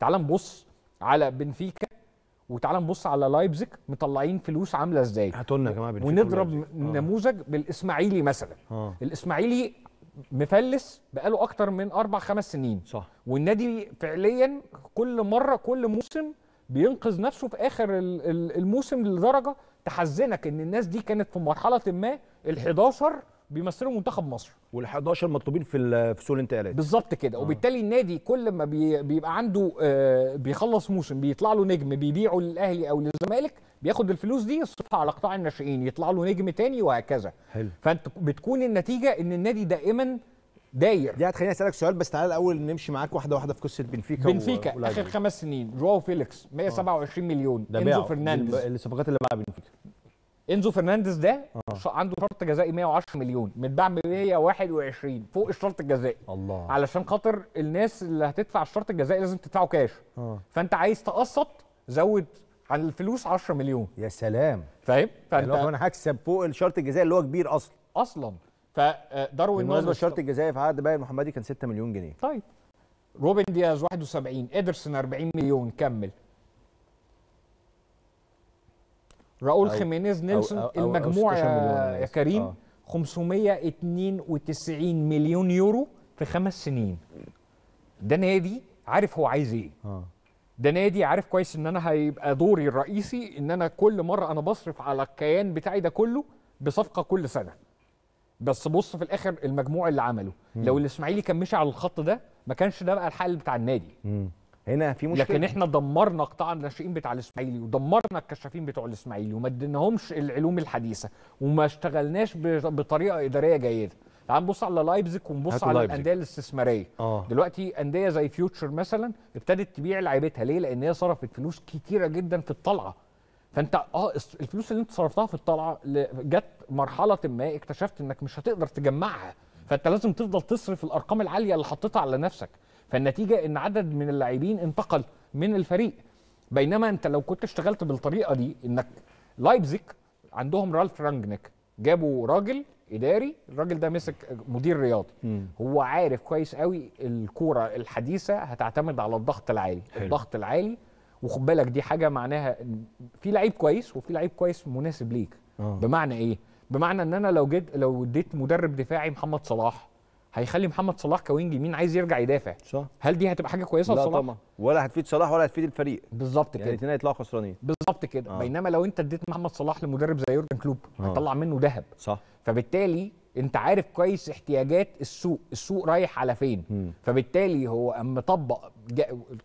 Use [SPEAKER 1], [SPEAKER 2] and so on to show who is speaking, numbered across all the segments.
[SPEAKER 1] تعال نبص على بنفيكا وتعال نبص على لايبزيج مطلعين فلوس عامله ازاي هاتوا لنا يا جماعه بنفيكا ونضرب آه. نموذج بالاسماعيلي مثلا آه. الاسماعيلي مفلس بقاله اكتر من اربع خمس سنين صح والنادي فعليا كل مره كل موسم بينقذ نفسه في اخر الموسم لدرجه تحزنك ان الناس دي كانت في مرحله ما ال 11 بيمثلوا منتخب مصر وال11 مطلوبين في في سوق الانتقالات بالظبط كده آه. وبالتالي النادي كل ما بي بيبقى عنده آه بيخلص موسم بيطلع له نجم بيبيعه للاهلي او للزمالك بياخد الفلوس دي يصرفها على قطاع الناشئين يطلع له نجم تاني وهكذا حلو فانت بتكون النتيجه ان النادي دائما داير دي هتخليني اسالك سؤال بس تعالى الاول نمشي معاك واحده واحده في قصه بنفيكا بنفيكا و... اخر خمس سنين جواو فيليكس 127 آه. مليون انزو فرنانديز الصفقات اللي مع بنفيكا انزو فرنانديز ده آه. عنده شرط جزائي 110 مليون متباع ب 121 فوق الشرط الجزائي الله علشان خاطر الناس اللي هتدفع الشرط الجزائي لازم تدفعه كاش آه. فانت عايز تقسط زود عن الفلوس 10 مليون يا سلام فاهم يعني فانت لو انا هكسب فوق الشرط الجزائي اللي هو كبير اصلا اصلا فداروين بالنسبه للشرط الجزائي في عقد باقي المحمدي كان 6 مليون جنيه طيب روبن دياز 71 ادرسن 40 مليون كمل راؤول خيمينيز نيلسون أو أو المجموع يا كريم أو. آه. 592 مليون يورو في خمس سنين ده نادي عارف هو عايز ايه آه. ده نادي عارف كويس ان انا هيبقى دوري الرئيسي ان انا كل مره انا بصرف على الكيان بتاعي ده كله بصفقه كل سنه بس بص في الاخر المجموع اللي عمله مم. لو الاسماعيلي كان مشي على الخط ده ما كانش ده بقى الحل بتاع النادي مم. هنا في مشكله لكن احنا دمرنا قطاع الناشئين بتاع الاسماعيلي ودمرنا الكشافين بتوع الاسماعيلي وما اديناهمش العلوم الحديثه وما اشتغلناش بطريقه اداريه جيده تعال نبص على لايبزيج ونبص على لايبزيك. الانديه الاستثماريه آه. دلوقتي انديه زي فيوتشر مثلا ابتدت تبيع لعيبتها ليه لان هي صرفت فلوس كتيره جدا في الطلعه فانت اه الفلوس اللي انت صرفتها في الطلعه جت مرحله ما اكتشفت انك مش هتقدر تجمعها فانت لازم تفضل تصرف الارقام العاليه اللي حطيتها على نفسك فالنتيجه ان عدد من اللاعبين انتقل من الفريق بينما انت لو كنت اشتغلت بالطريقه دي انك لايبزيك عندهم رالف رانجنيك جابوا راجل اداري الراجل ده مسك مدير رياضي م. هو عارف كويس قوي الكوره الحديثه هتعتمد على الضغط العالي حلو. الضغط العالي وخد بالك دي حاجه معناها في لعيب كويس وفي لعيب كويس مناسب ليك آه. بمعنى ايه بمعنى ان انا لو جيت لو اديت مدرب دفاعي محمد صلاح هيخلي محمد صلاح كوينج يمين عايز يرجع يدافع صح هل دي هتبقى حاجه كويسه لا طبعا ولا هتفيد صلاح ولا هتفيد الفريق بالظبط يعني كده الاثنين هيطلعوا خسرانين بالظبط كده آه. بينما لو انت اديت محمد صلاح لمدرب زي يورجن كلوب آه. هيطلع منه ذهب صح فبالتالي انت عارف كويس احتياجات السوق السوق رايح على فين م. فبالتالي هو اما طبق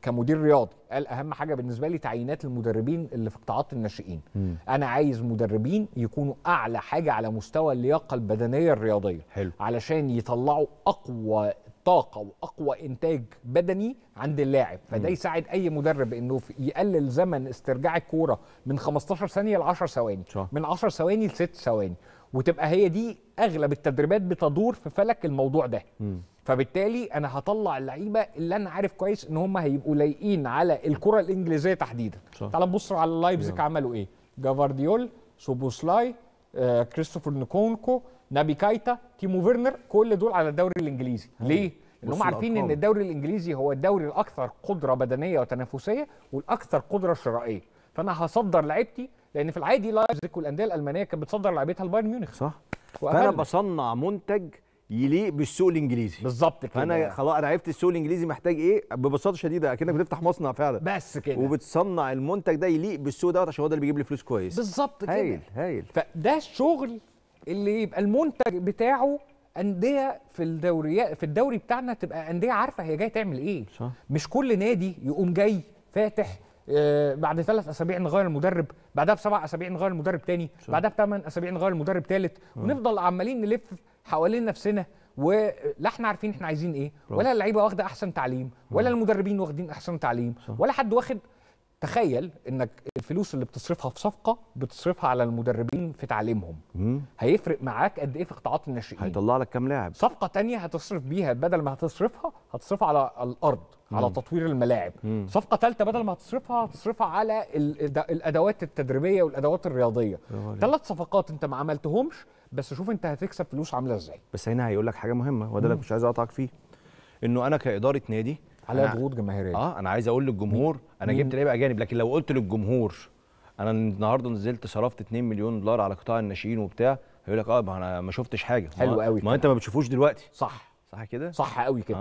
[SPEAKER 1] كمدير رياضي قال اهم حاجه بالنسبه لي تعيينات المدربين اللي في قطاعات الناشئين م. انا عايز مدربين يكونوا اعلى حاجه على مستوى اللياقه البدنيه الرياضيه حلو. علشان يطلعوا اقوى طاقه واقوى انتاج بدني عند اللاعب فده يساعد اي مدرب انه يقلل زمن استرجاع الكوره من 15 ثانيه ل 10 ثواني من 10 ثواني ل 6 ثواني وتبقى هي دي اغلب التدريبات بتدور في فلك الموضوع ده م. فبالتالي انا هطلع اللعيبه اللي انا عارف كويس ان هم هيبقوا لايقين على الكره الانجليزيه تحديدا تعال نبص على لايبزيج عملوا ايه جافارديول سوبوسلاي آه، كريستوفر نكونكو نابي كايتا تيمو فيرنر كل دول على الدوري الانجليزي مم. ليه ان هم عارفين ان الدوري الانجليزي هو الدوري الاكثر قدره بدنيه وتنافسيه والاكثر قدره شرائيه فانا هصدر لعيبتي لان في العادي لايبزيج والانديه الالمانيه كانت بتصدر لعيبتها لبايرن ميونخ صح فانا بصنع منتج يليق بالسوق الانجليزي بالظبط كده فانا خلاص انا عرفت السوق الانجليزي محتاج ايه ببساطه شديده اكنك بتفتح مصنع فعلا بس كده وبتصنع المنتج ده يليق بالسوق دوت عشان هو ده اللي بيجيب لي فلوس كويس بالظبط كده هايل هايل فده الشغل اللي يبقى المنتج بتاعه انديه في الدوريات في الدوري بتاعنا تبقى انديه عارفه هي جايه تعمل ايه صح. مش كل نادي يقوم جاي فاتح آه، بعد ثلاث اسابيع نغير المدرب بعدها بسبع اسابيع نغير المدرب تاني بعدها بثمان اسابيع نغير المدرب تالت آه. ونفضل عمالين نلف حوالين نفسنا ولا احنا عارفين احنا عايزين ايه ولا اللعيبه واخده احسن تعليم ولا آه. المدربين واخدين احسن تعليم ولا حد واخد تخيل انك الفلوس اللي بتصرفها في صفقه بتصرفها على المدربين في تعليمهم مم. هيفرق معاك قد ايه في قطاعات الناشئين هيطلع لك كام لاعب صفقه تانية هتصرف بيها بدل ما هتصرفها هتصرفها على الارض مم. على تطوير الملاعب مم. صفقه ثالثه بدل ما هتصرفها هتصرفها على الادوات التدريبيه والادوات الرياضيه ثلاث صفقات انت ما عملتهمش بس شوف انت هتكسب فلوس عامله ازاي بس هنا هيقول لك حاجه مهمه وده اللي مش عايز اقطعك فيه انه انا كاداره نادي عليها ضغوط جماهيريه اه انا عايز اقول للجمهور انا مم. جبت لعيبه اجانب لكن لو قلت للجمهور انا النهارده نزلت صرفت 2 مليون دولار على قطاع الناشئين وبتاع هيقول لك اه ما انا ما شفتش حاجه حلو قوي ما انت ما بتشوفوش دلوقتي صح صح كده صح قوي كده آه.